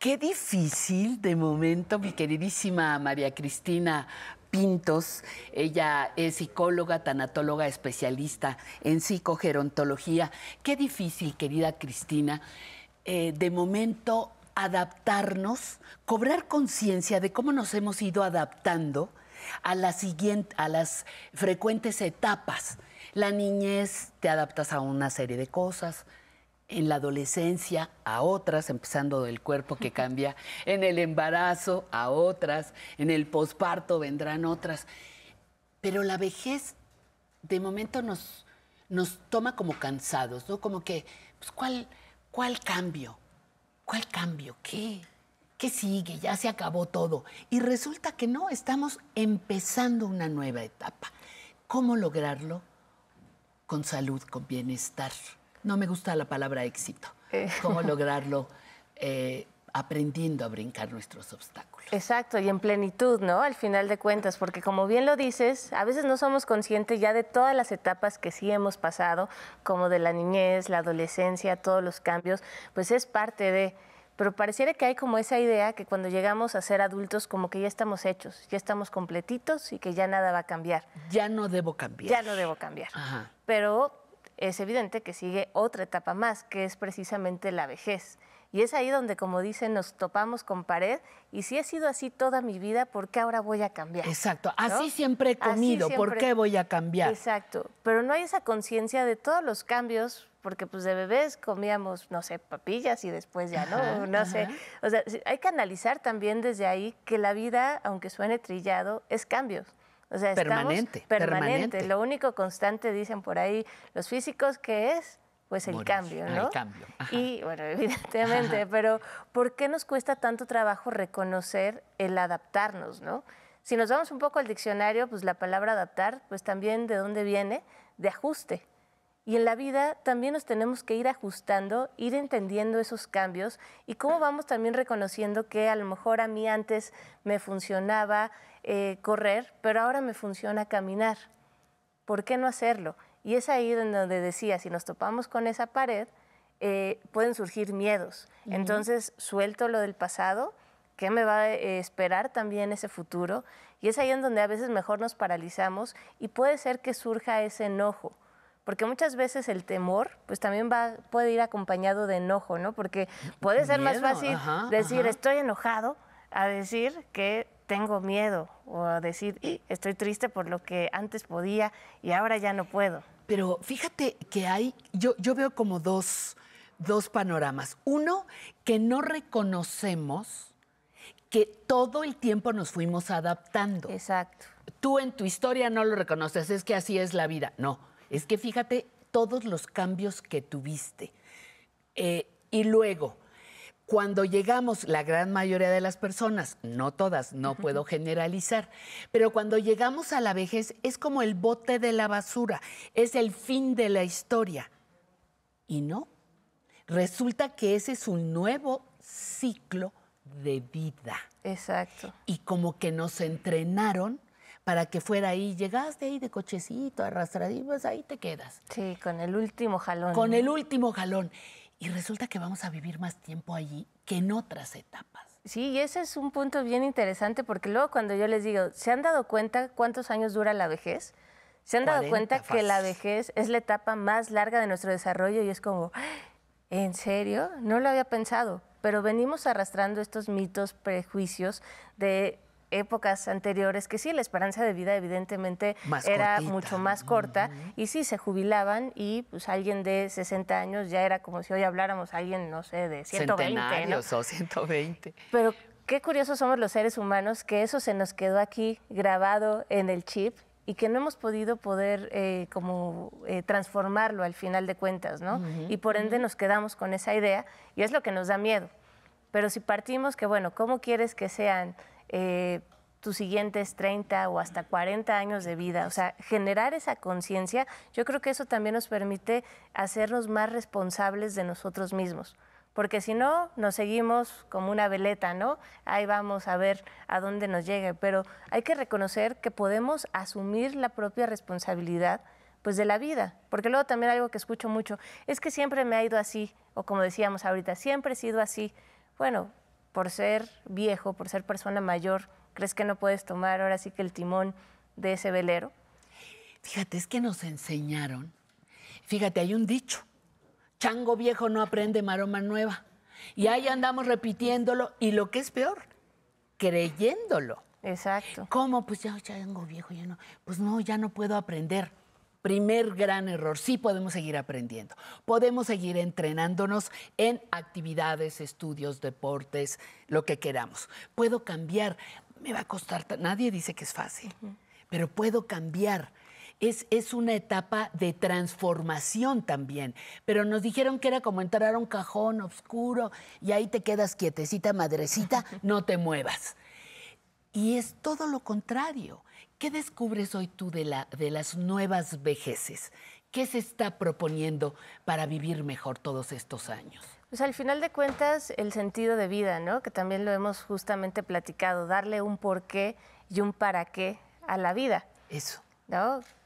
Qué difícil de momento, mi queridísima María Cristina Pintos. Ella es psicóloga, tanatóloga, especialista en psicogerontología. Qué difícil, querida Cristina, eh, de momento adaptarnos, cobrar conciencia de cómo nos hemos ido adaptando a, a las frecuentes etapas. La niñez, te adaptas a una serie de cosas, en la adolescencia a otras, empezando del cuerpo que cambia, en el embarazo a otras, en el posparto vendrán otras. Pero la vejez de momento nos, nos toma como cansados, ¿no? Como que, pues, ¿cuál, cuál cambio? ¿Cuál cambio? ¿Qué? ¿Qué sigue? Ya se acabó todo. Y resulta que no, estamos empezando una nueva etapa. ¿Cómo lograrlo? Con salud, con bienestar no me gusta la palabra éxito, eh. cómo lograrlo eh, aprendiendo a brincar nuestros obstáculos. Exacto, y en plenitud, ¿no? Al final de cuentas, porque como bien lo dices, a veces no somos conscientes ya de todas las etapas que sí hemos pasado, como de la niñez, la adolescencia, todos los cambios, pues es parte de... Pero pareciera que hay como esa idea que cuando llegamos a ser adultos como que ya estamos hechos, ya estamos completitos y que ya nada va a cambiar. Ya no debo cambiar. Ya no debo cambiar. Ajá. Pero es evidente que sigue otra etapa más, que es precisamente la vejez. Y es ahí donde, como dicen, nos topamos con pared. Y si he sido así toda mi vida, ¿por qué ahora voy a cambiar? Exacto. Así siempre he comido, ¿por qué voy a cambiar? Exacto. Pero no hay esa conciencia de todos los cambios, porque pues de bebés comíamos, no sé, papillas y después ya, ¿no? no sé. O sea, hay que analizar también desde ahí que la vida, aunque suene trillado, es cambios. O sea, permanente, permanente. Lo único constante, dicen por ahí los físicos, que es pues el cambio, ah, ¿no? El cambio. Y bueno, evidentemente, pero ¿por qué nos cuesta tanto trabajo reconocer el adaptarnos, ¿no? Si nos vamos un poco al diccionario, pues la palabra adaptar, pues también de dónde viene, de ajuste. Y en la vida también nos tenemos que ir ajustando, ir entendiendo esos cambios y cómo vamos también reconociendo que a lo mejor a mí antes me funcionaba eh, correr, pero ahora me funciona caminar. ¿Por qué no hacerlo? Y es ahí donde decía, si nos topamos con esa pared, eh, pueden surgir miedos. Entonces suelto lo del pasado, ¿qué me va a eh, esperar también ese futuro? Y es ahí en donde a veces mejor nos paralizamos y puede ser que surja ese enojo porque muchas veces el temor pues también va puede ir acompañado de enojo, ¿no? Porque puede ser más fácil decir estoy enojado a decir que tengo miedo o a decir estoy triste por lo que antes podía y ahora ya no puedo. Pero fíjate que hay yo yo veo como dos dos panoramas. Uno que no reconocemos que todo el tiempo nos fuimos adaptando. Exacto. Tú en tu historia no lo reconoces, es que así es la vida. No es que fíjate todos los cambios que tuviste. Eh, y luego, cuando llegamos, la gran mayoría de las personas, no todas, no puedo generalizar, pero cuando llegamos a la vejez es como el bote de la basura, es el fin de la historia. Y no, resulta que ese es un nuevo ciclo de vida. Exacto. Y como que nos entrenaron para que fuera ahí. Llegaste ahí de cochecito, arrastradito, pues, ahí te quedas. Sí, con el último jalón. Con el último jalón. Y resulta que vamos a vivir más tiempo allí que en otras etapas. Sí, y ese es un punto bien interesante porque luego cuando yo les digo, ¿se han dado cuenta cuántos años dura la vejez? ¿Se han dado cuenta que la vejez es la etapa más larga de nuestro desarrollo y es como, ¿en serio? No lo había pensado, pero venimos arrastrando estos mitos, prejuicios de épocas anteriores que sí, la esperanza de vida evidentemente era mucho más corta y sí, se jubilaban y pues alguien de 60 años ya era como si hoy habláramos a alguien, no sé, de 120. ¿no? o 120. Pero qué curiosos somos los seres humanos que eso se nos quedó aquí grabado en el chip y que no hemos podido poder eh, como eh, transformarlo al final de cuentas, ¿no? Y por ende nos quedamos con esa idea y es lo que nos da miedo. Pero si partimos que, bueno, ¿cómo quieres que sean eh, tus siguientes 30 o hasta 40 años de vida. O sea, generar esa conciencia, yo creo que eso también nos permite hacernos más responsables de nosotros mismos. Porque si no, nos seguimos como una veleta, ¿no? Ahí vamos a ver a dónde nos llegue. Pero hay que reconocer que podemos asumir la propia responsabilidad pues de la vida. Porque luego también algo que escucho mucho es que siempre me ha ido así, o como decíamos ahorita, siempre he sido así. Bueno, por ser viejo, por ser persona mayor, crees que no puedes tomar ahora sí que el timón de ese velero? Fíjate, es que nos enseñaron. Fíjate, hay un dicho. Chango viejo no aprende maroma nueva. Y ahí andamos repitiéndolo y lo que es peor, creyéndolo. Exacto. ¿Cómo? Pues ya, chango viejo, ya no. Pues no, ya no puedo aprender. Primer gran error, sí podemos seguir aprendiendo, podemos seguir entrenándonos en actividades, estudios, deportes, lo que queramos. Puedo cambiar, me va a costar, nadie dice que es fácil, pero puedo cambiar. Es, es, una etapa de transformación también. Pero nos dijeron que era como entrar a un cajón oscuro y ahí te quedas quietecita, madrecita, no te muevas. Y es todo lo contrario. ¿Qué descubres hoy tú de, la, de las nuevas vejeces? ¿Qué se está proponiendo para vivir mejor todos estos años? Pues al final de cuentas, el sentido de vida, ¿no? Que también lo hemos justamente platicado, darle un porqué y un para qué a la vida. Eso.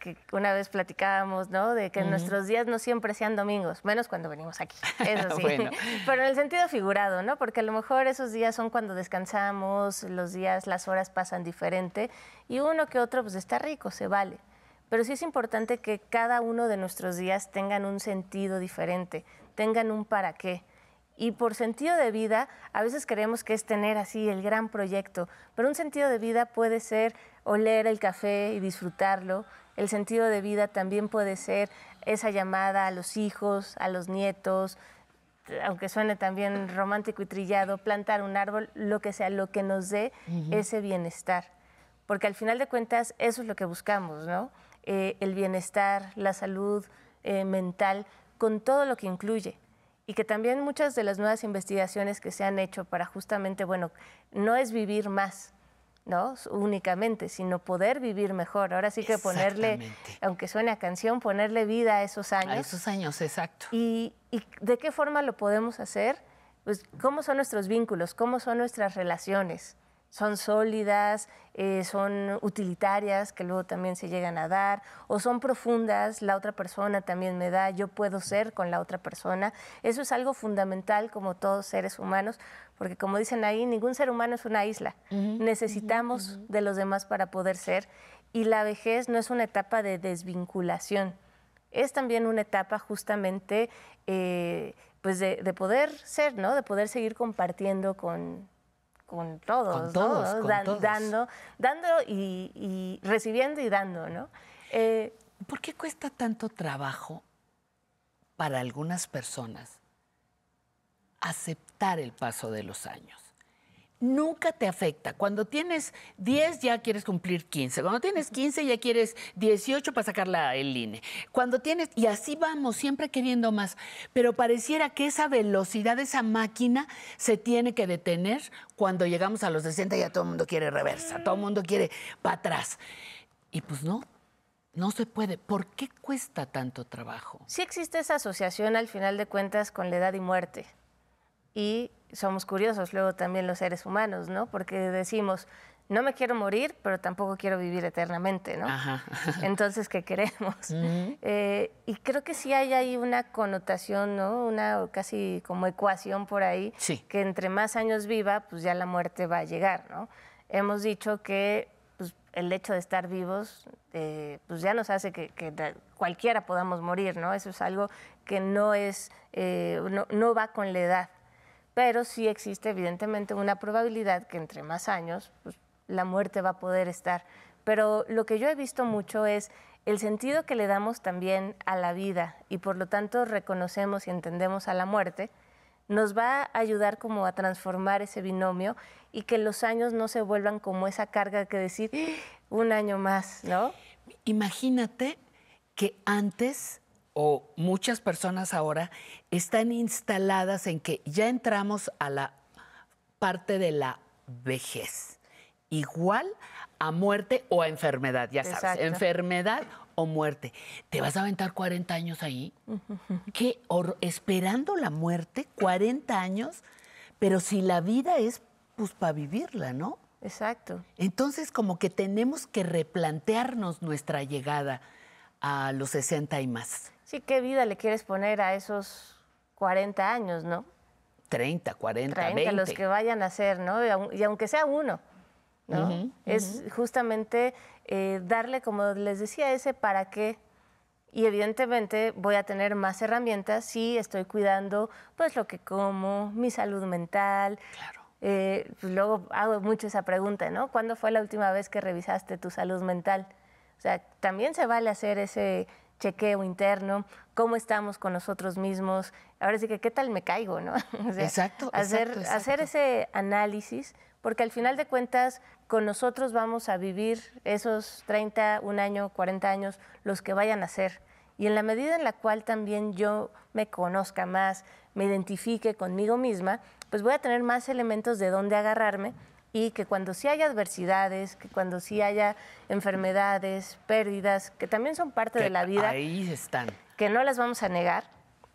Que una vez platicábamos, ¿no? De que nuestros días no siempre sean domingos, menos cuando venimos aquí, eso sí. Pero en el sentido figurado, ¿no? Porque a lo mejor esos días son cuando descansamos, los días, las horas pasan diferente y uno que otro pues está rico, se vale. Pero sí es importante que cada uno de nuestros días tengan un sentido diferente, tengan un para qué. Y por sentido de vida, a veces creemos que es tener así el gran proyecto, pero un sentido de vida puede ser o leer el café y disfrutarlo. El sentido de vida también puede ser esa llamada a los hijos, a los nietos, aunque suene también romántico y trillado, plantar un árbol, lo que sea, lo que nos dé ese bienestar. Porque al final de cuentas eso es lo que buscamos, ¿no? Eh, el bienestar, la salud eh, mental, con todo lo que incluye. Y que también muchas de las nuevas investigaciones que se han hecho para justamente, bueno, no es vivir más, ¿no? Únicamente, sino poder vivir mejor. Ahora sí que ponerle, aunque suene a canción, ponerle vida a esos años. A esos años, exacto. ¿Y, de qué forma lo podemos hacer? Pues, ¿cómo son nuestros vínculos? ¿Cómo son nuestras relaciones? son sólidas, eh, son utilitarias, que luego también se llegan a dar, o son profundas, la otra persona también me da, yo puedo ser con la otra persona. Eso es algo fundamental como todos seres humanos, porque como dicen ahí, ningún ser humano es una isla. Necesitamos de los demás para poder ser. Y la vejez no es una etapa de desvinculación, es también una etapa justamente eh, pues de, de poder ser, ¿no? de poder seguir compartiendo con, con todos, dando, dando y, recibiendo y dando, ¿no? Eh, ¿Por qué cuesta tanto trabajo para algunas personas aceptar el paso de los años? nunca te afecta. Cuando tienes 10 ya quieres cumplir 15. Cuando tienes 15 ya quieres 18 para sacar la, el INE. Cuando tienes, y así vamos, siempre queriendo más. Pero pareciera que esa velocidad, esa máquina, se tiene que detener cuando llegamos a los 60 ya todo el mundo quiere reversa, todo el mundo quiere para atrás. Y pues no, no se puede. ¿Por qué cuesta tanto trabajo? Sí existe esa asociación al final de cuentas con la edad y muerte. Y somos curiosos luego también los seres humanos, ¿no? Porque decimos, no me quiero morir, pero tampoco quiero vivir eternamente, ¿no? Entonces, ¿qué queremos? Eh, y creo que sí hay ahí una connotación, ¿no? Una casi como ecuación por ahí, que entre más años viva, pues ya la muerte va a llegar, ¿no? Hemos dicho que pues, el hecho de estar vivos, eh, pues ya nos hace que, cualquiera podamos morir, ¿no? Eso es algo que no es, eh, no va con la edad pero sí existe evidentemente una probabilidad que entre más años pues, la muerte va a poder estar. Pero lo que yo he visto mucho es el sentido que le damos también a la vida y por lo tanto reconocemos y entendemos a la muerte, nos va a ayudar como a transformar ese binomio y que los años no se vuelvan como esa carga que decir ¡Ah! un año más, ¿no? Imagínate que antes o muchas personas ahora están instaladas en que ya entramos a la parte de la vejez, igual a muerte o a enfermedad, ya sabes, enfermedad o muerte. ¿Te vas a aventar 40 años ahí? que Esperando la muerte, 40 años, pero si la vida es pues para vivirla, ¿no? Exacto. Entonces como que tenemos que replantearnos nuestra llegada a los 60 y más. ¿Y ¿qué vida le quieres poner a esos 40 años, no? 30, 40, 30, los que vayan a ser, ¿no? Y aunque sea uno, ¿no? Es justamente eh, darle, como les decía, ese para qué. Y evidentemente voy a tener más herramientas si estoy cuidando, pues, lo que como, mi salud mental. Claro. Eh, pues, luego hago mucho esa pregunta, ¿no? ¿Cuándo fue la última vez que revisaste tu salud mental? O sea, también se vale hacer ese chequeo interno, cómo estamos con nosotros mismos. Ahora sí que, ¿qué tal me caigo? ¿no? exacto, hacer, Hacer ese análisis, porque al final de cuentas, con nosotros vamos a vivir esos 30, un año, 40 años, los que vayan a ser. Y en la medida en la cual también yo me conozca más, me identifique conmigo misma, pues voy a tener más elementos de dónde agarrarme y que cuando sí haya adversidades, que cuando sí haya enfermedades, pérdidas, que también son parte de la vida, ahí están. que no las vamos a negar,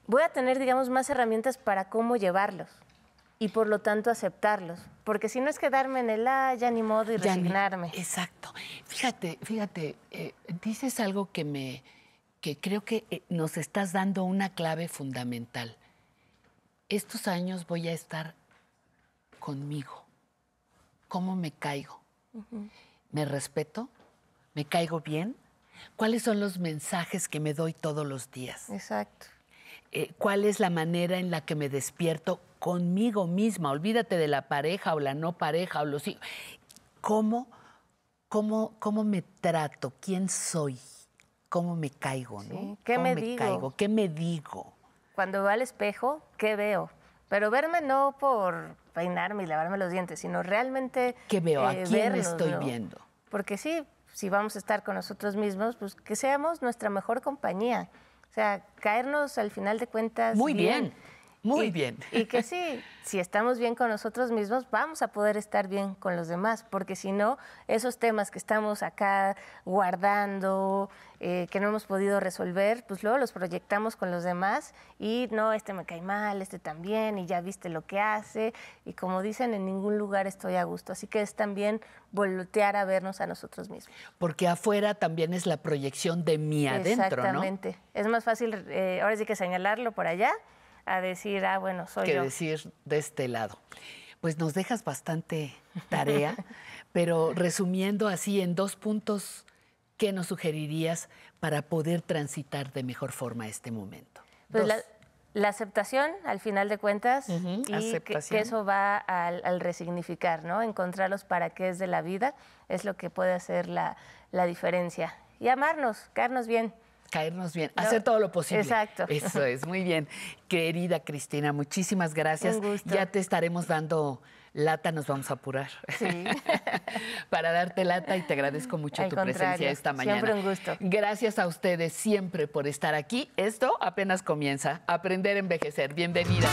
voy a tener, digamos, más herramientas para cómo llevarlos y por lo tanto aceptarlos. Porque si no es quedarme en el aya ah, ni modo y resignarme. exacto. Fíjate, fíjate, eh, dices algo que me que creo que eh, nos estás dando una clave fundamental. Estos años voy a estar conmigo. ¿Cómo me caigo? ¿Me respeto? ¿Me caigo bien? ¿Cuáles son los mensajes que me doy todos los días? Exacto. Eh, ¿Cuál es la manera en la que me despierto conmigo misma? Olvídate de la pareja o la no pareja o los hijos. ¿Cómo, cómo, cómo me trato? ¿Quién soy? ¿Cómo me caigo? ¿no? ¿Qué ¿Cómo me, digo? Caigo? ¿Qué me digo? Cuando veo al espejo, ¿qué veo? Pero verme no por peinarme y lavarme los dientes, sino realmente... Que veo a eh, quién estoy viendo. Porque sí, si vamos a estar con nosotros mismos, pues que seamos nuestra mejor compañía. O sea, caernos al final de cuentas. Muy bien. Muy bien. Y que sí, si estamos bien con nosotros mismos, vamos a poder estar bien con los demás, porque si no, esos temas que estamos acá guardando, eh, que no hemos podido resolver, pues luego los proyectamos con los demás y no, este me cae mal, este también, y ya viste lo que hace, y como dicen, en ningún lugar estoy a gusto. Así que es también voltear a vernos a nosotros mismos. Porque afuera también es la proyección de mi adentro, ¿no? Exactamente. Es más fácil, eh, ahora sí que señalarlo por allá a decir, ah, bueno, soy yo. decir de este lado. Pues nos dejas bastante tarea, pero resumiendo así en dos puntos, ¿qué nos sugerirías para poder transitar de mejor forma este momento? Pues la, aceptación, al final de cuentas, y que, eso va al, resignificar, ¿no? Encontrar para qué es de la vida es lo que puede hacer la, la diferencia. Y amarnos, quedarnos bien caernos bien, hacer todo lo posible. Exacto. Eso es, muy bien. Querida Cristina, muchísimas gracias. Ya te estaremos dando lata, nos vamos a apurar. Sí. Para darte lata y te agradezco mucho tu presencia esta mañana. Siempre un gusto. Gracias a ustedes siempre por estar aquí. Esto apenas comienza. Aprender a envejecer. Bienvenida.